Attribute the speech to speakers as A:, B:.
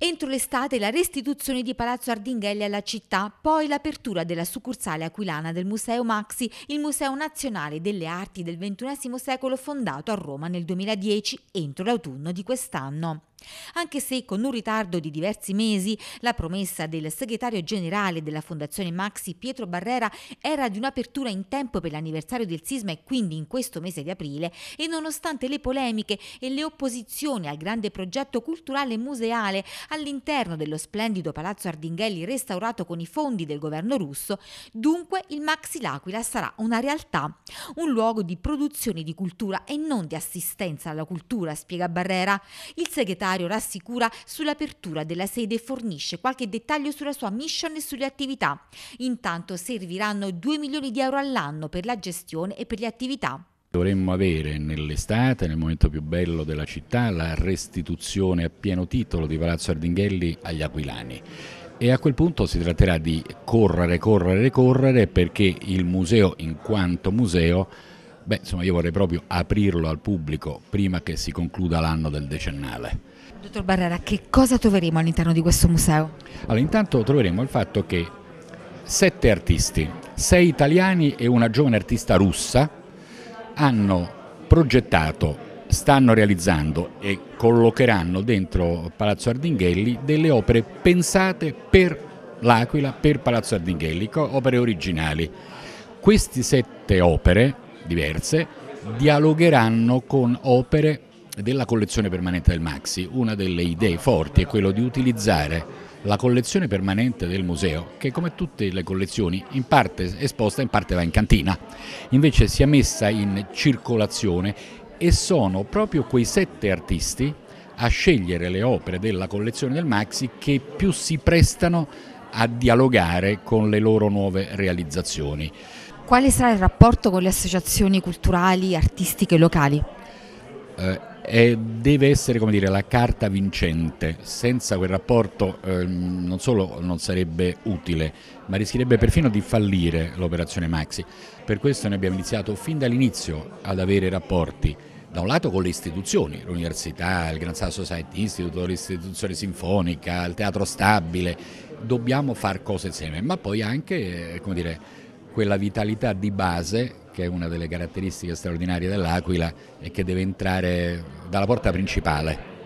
A: Entro l'estate la restituzione di Palazzo Ardinghelli alla città, poi l'apertura della succursale aquilana del Museo Maxi, il Museo Nazionale delle Arti del XXI secolo fondato a Roma nel 2010 entro l'autunno di quest'anno. Anche se con un ritardo di diversi mesi, la promessa del segretario generale della Fondazione Maxi Pietro Barrera era di un'apertura in tempo per l'anniversario del sisma e quindi in questo mese di aprile, e nonostante le polemiche e le opposizioni al grande progetto culturale e museale, all'interno dello splendido palazzo Ardinghelli restaurato con i fondi del governo russo, dunque il Maxi L'Aquila sarà una realtà, un luogo di produzione di cultura e non di assistenza alla cultura, spiega Barrera. Il segretario rassicura sull'apertura della sede e fornisce qualche dettaglio sulla sua mission e sulle attività. Intanto serviranno 2 milioni di euro all'anno per la gestione e per le attività.
B: Dovremmo avere nell'estate, nel momento più bello della città, la restituzione a pieno titolo di Palazzo Ardinghelli agli aquilani e a quel punto si tratterà di correre, correre, correre perché il museo in quanto museo, beh insomma io vorrei proprio aprirlo al pubblico prima che si concluda l'anno del decennale.
C: Dottor Barrera, che cosa troveremo all'interno di questo museo?
B: Allora intanto troveremo il fatto che sette artisti, sei italiani e una giovane artista russa, hanno progettato, stanno realizzando e collocheranno dentro Palazzo Ardinghelli delle opere pensate per l'Aquila, per Palazzo Ardinghelli, opere originali. Queste sette opere diverse dialogheranno con opere della collezione permanente del Maxi. Una delle idee forti è quella di utilizzare la collezione permanente del museo, che come tutte le collezioni in parte esposta, in parte va in cantina, invece si è messa in circolazione e sono proprio quei sette artisti a scegliere le opere della collezione del Maxi che più si prestano a dialogare con le loro nuove realizzazioni.
C: Quale sarà il rapporto con le associazioni culturali, artistiche
B: locali? Eh, eh, deve essere dire, la carta vincente, senza quel rapporto eh, non solo non sarebbe utile, ma rischierebbe perfino di fallire l'operazione Maxi. Per questo noi abbiamo iniziato fin dall'inizio ad avere rapporti da un lato con le istituzioni, l'università, il Gran Sasso Society Institute, l'istituzione sinfonica, il teatro stabile, dobbiamo fare cose insieme, ma poi anche eh, dire, quella vitalità di base che è una delle caratteristiche straordinarie dell'Aquila e che deve entrare dalla porta principale.